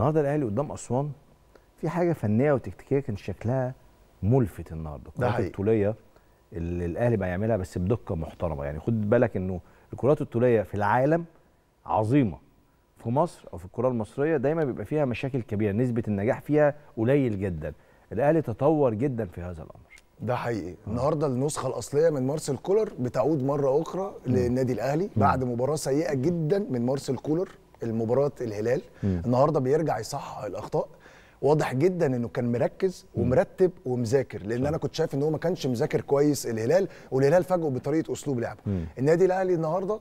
النهارده الاهلي قدام اسوان في حاجه فنيه وتكتيكيه كان شكلها ملفت النهارده الكرات الطوليه اللي الاهلي بقى يعملها بس بدقه محترمه يعني خد بالك انه الكرات الطوليه في العالم عظيمه في مصر او في الكره المصريه دايما بيبقى فيها مشاكل كبيره نسبه النجاح فيها قليل جدا الاهلي تطور جدا في هذا الامر ده حقيقي آه. النهارده النسخه الاصليه من مارسيل كولر بتعود مره اخرى للنادي الاهلي بعد مباراه سيئه جدا من مارسيل كولر المباراه الهلال مم. النهارده بيرجع يصحح الاخطاء واضح جدا انه كان مركز ومرتب ومذاكر لان انا كنت شايف ان هو ما كانش مذاكر كويس الهلال والهلال فاجئه بطريقه اسلوب لعبه النادي الاهلي النهارده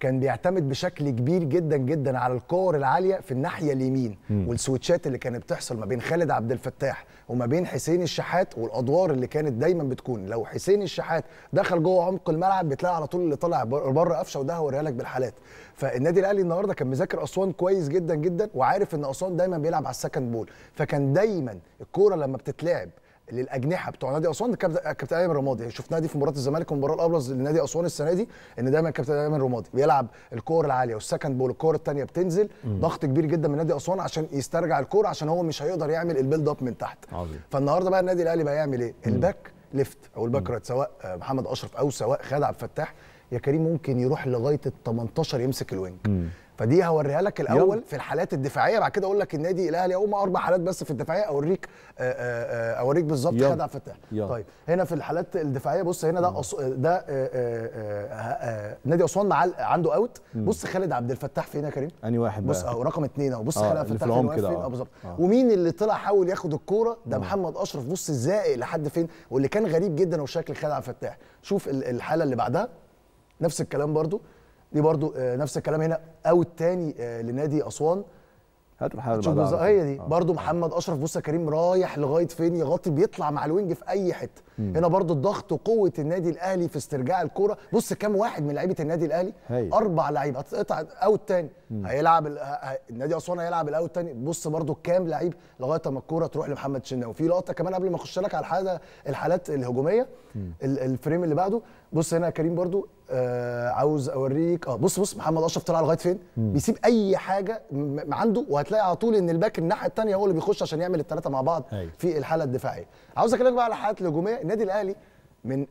كان بيعتمد بشكل كبير جدا جدا على الكور العاليه في الناحيه اليمين والسويتشات اللي كانت بتحصل ما بين خالد عبد الفتاح وما بين حسين الشحات والادوار اللي كانت دايما بتكون لو حسين الشحات دخل جوه عمق الملعب بتلاقي على طول اللي طالع بره قفشه وده هوريها لك بالحالات فالنادي الاهلي النهارده كان مذاكر اسوان كويس جدا جدا وعارف ان اسوان دايما بيلعب على السكند بول فكان دايما الكوره لما بتتلعب للاجنحه بتوع نادي اسوان كابتن ايمن رمادي شفناها دي في مباراه الزمالك والمباراه الابرز لنادي اسوان السنه دي ان دايما كابتن ايمن رمادي بيلعب الكور العاليه والسكند بول الكور الثانيه بتنزل مم. ضغط كبير جدا من نادي اسوان عشان يسترجع الكور عشان هو مش هيقدر يعمل البيلد اب من تحت عظيم. فالنهارده بقى النادي الاهلي بقى يعمل ايه الباك ليفت او الباك رايت سواء محمد اشرف او سواء خالد عبد الفتاح يا كريم ممكن يروح لغايه ال 18 يمسك الوينج مم. فدي هوريها لك الاول يوم. في الحالات الدفاعيه بعد كده اقول لك النادي الاهلي هم اربع حالات بس في الدفاعيه اوريك آآ آه، آه، آه، اوريك بالظبط خدع فتح طيب هنا في الحالات الدفاعيه بص هنا ده أص... ده آآ نادي اسوان مع عنده اوت بص خالد عبد الفتاح فين يا كريم اني واحد بقى. بص اهو رقم اثنين اهو بص خالد عبد الفتاح فين اه بالظبط ومين اللي طلع حاول ياخد الكوره ده مم. محمد اشرف بص الزائق لحد فين واللي كان غريب جدا هو شكل خالد عبد الفتاح شوف الحاله اللي بعدها نفس الكلام برضو دي برضو آه، نفس الكلام هنا اوت تاني آه، لنادي اسوان هات محمد اللي هي دي آه. برضو محمد اشرف بص يا كريم رايح لغايه فين يغطي بيطلع مع الوينج في اي حته مم. هنا برضو الضغط وقوه النادي الاهلي في استرجاع الكوره بص كام واحد من لعيبه النادي الاهلي هي. اربع لعيبه هتقطع اوت تاني مم. هيلعب النادي اسوان هيلعب الاوت تاني بص برضو كام لعيب لغايه ما الكوره تروح لمحمد شناوي في لقطه كمان قبل ما اخش لك على الحاله الحالات الهجوميه مم. الفريم اللي بعده بص هنا يا كريم برضو آه عاوز اوريك اه بص بص محمد اشرف طلع لغايه فين مم. بيسيب اي حاجه عنده وهتلاقي على طول ان الباك الناحيه الثانيه هو اللي بيخش عشان يعمل الثلاثه مع بعض هي. في الحاله الدفاعيه عاوز اكلمك بقى على الحالات الهجوميه النادي الاهلي من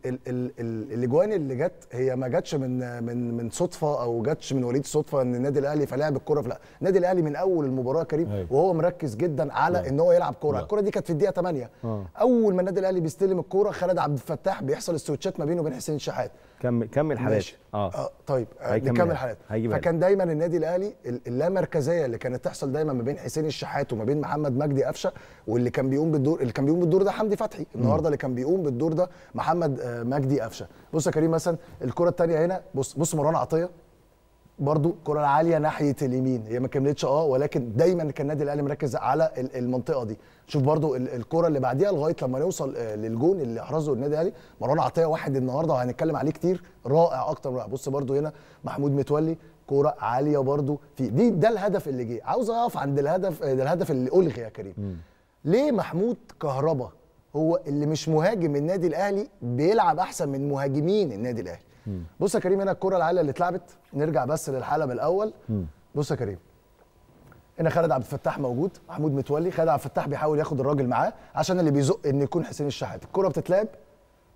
الاجوان اللي جت هي ما جاتش من من من صدفه او جاتش من وليد صدفه ان النادي الاهلي فلعب الكوره لا النادي الاهلي من اول المباراه كريم أيوة. وهو مركز جدا على لا. نعم. ان هو يلعب كوره نعم. الكوره دي كانت في الدقيقه 8 آه. اول ما النادي الاهلي بيستلم الكوره خالد عبد الفتاح بيحصل السويتشات ما بينه وبين حسين الشحات كمل كمل حبايبي آه. اه, طيب آه، نكمل يعني. حالاتنا فكان دايما النادي الاهلي اللامركزيه اللي كانت تحصل دايما ما بين حسين الشحات وما بين محمد مجدي قفشه واللي كان بيقوم بالدور اللي كان بيقوم بالدور ده حمدي فتحي النهارده اللي كان بيقوم بالدور ده محمد آه، مجدي قفشه بص يا كريم مثلا الكره الثانيه هنا بص بص مروان عطيه برضو كرة العاليه ناحيه اليمين هي ما كملتش اه ولكن دايما كان النادي الاهلي مركز على المنطقه دي شوف برضو الكره اللي بعديها لغايه لما نوصل آه، للجون اللي احرزه النادي الاهلي مروان عطيه واحد النهارده وهنتكلم عليه كتير رائع اكتر رائع بص برضو هنا محمود متولي كوره عاليه برضو في دي ده الهدف اللي جه عاوز اقف عند الهدف آه، ده الهدف اللي الغي يا كريم م. ليه محمود كهربا هو اللي مش مهاجم النادي الاهلي بيلعب احسن من مهاجمين النادي الاهلي بص يا كريم هنا الكره العاليه اللي اتلعبت نرجع بس للحلب الاول بص يا كريم هنا خالد عبد الفتاح موجود محمود متولي خالد عبد الفتاح بيحاول ياخد الراجل معاه عشان اللي بيزق ان يكون حسين الشحات الكره بتتلعب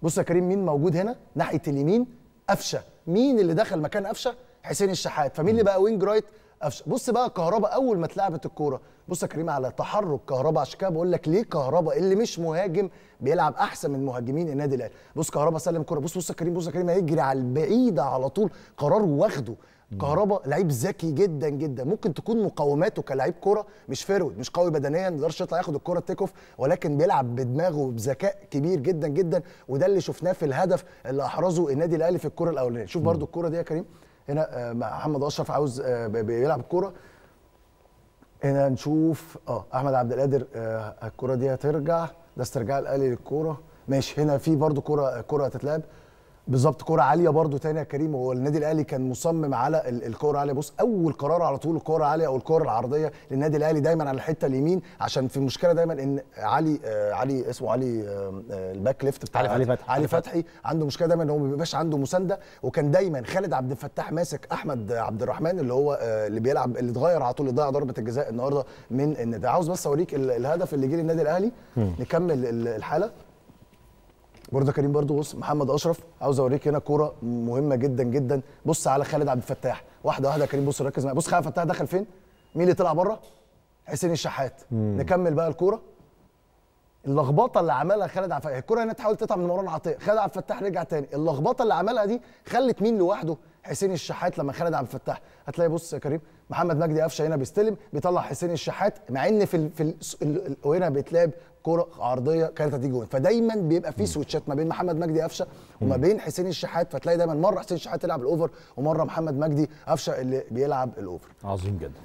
بص يا كريم مين موجود هنا ناحيه اليمين قفشه مين اللي دخل مكان قفشه حسين الشحات فمين اللي بقى وينج رايت قفشه بص بقى كهربا اول ما اتلعبت الكوره بص يا كريم على تحرك كهربا عشان كده بقول لك ليه كهربا اللي مش مهاجم بيلعب احسن من مهاجمين النادي الاهلي بص كهربا سلم الكوره بص بص يا كريم بص يا كريم هيجري على البعيده على طول قرار واخده كهربا لعيب ذكي جدا جدا ممكن تكون مقوماته كلاعب كوره مش فيرود مش قوي بدنيا ما يقدرش يطلع ياخد الكوره تيك اوف ولكن بيلعب بدماغه بذكاء كبير جدا جدا وده اللي شفناه في الهدف اللي احرزه النادي الاهلي في الكوره الاولانيه شوف برده الكوره دي يا كريم هنا آه، محمد اشرف عاوز آه، بيلعب الكوره هنا نشوف اه احمد عبد القادر آه، الكوره دي هترجع ده استرجاع الاهلي للكوره ماشي هنا في برضو كوره كوره هتتلعب بالظبط كرة عالية برضو تاني يا كريم هو النادي الاهلي كان مصمم على الكرة العالية بص اول قرار على طول الكرة العالية او الكرة العرضية للنادي الاهلي دايما على الحتة اليمين عشان في المشكلة دايما ان علي آه علي اسمه علي آه الباك ليفت بتاع علي فتحي علي فتحي عنده مشكلة دايما ان هو ما بيبقاش عنده مساندة وكان دايما خالد عبد الفتاح ماسك احمد عبد الرحمن اللي هو آه اللي بيلعب اللي اتغير على طول اللي ضيع ضربة الجزاء النهارده من النادي عاوز بس اوريك الهدف اللي جه للنادي الاهلي نكمل الحالة برضه كريم برضه بص محمد اشرف عاوز اوريك هنا كوره مهمه جدا جدا بص على خالد عبد الفتاح واحده واحده يا كريم بص ركز معايا بص خالد عبد الفتاح دخل فين مين اللي طلع بره حسين الشحات مم. نكمل بقى الكوره اللخبطه اللي عملها خالد عبد الفتاح الكوره هنا تحاول تطلع من مروان عطيه خالد عبد الفتاح رجع تاني اللخبطه اللي عملها دي خلت مين لوحده حسين الشحات لما خالد عبد الفتاح هتلاقي بص يا كريم محمد مجدي قفشه هنا بيستلم بيطلع حسين الشحات مع ان في ال... في ال... هنا بيتلعب كره عرضيه كانت هتيجي جون فدايما بيبقى في سويتشات ما بين محمد مجدي قفشه وما بين حسين الشحات فتلاقي دايما مره حسين الشحات يلعب الاوفر ومره محمد مجدي قفشه اللي بيلعب الاوفر عظيم جدا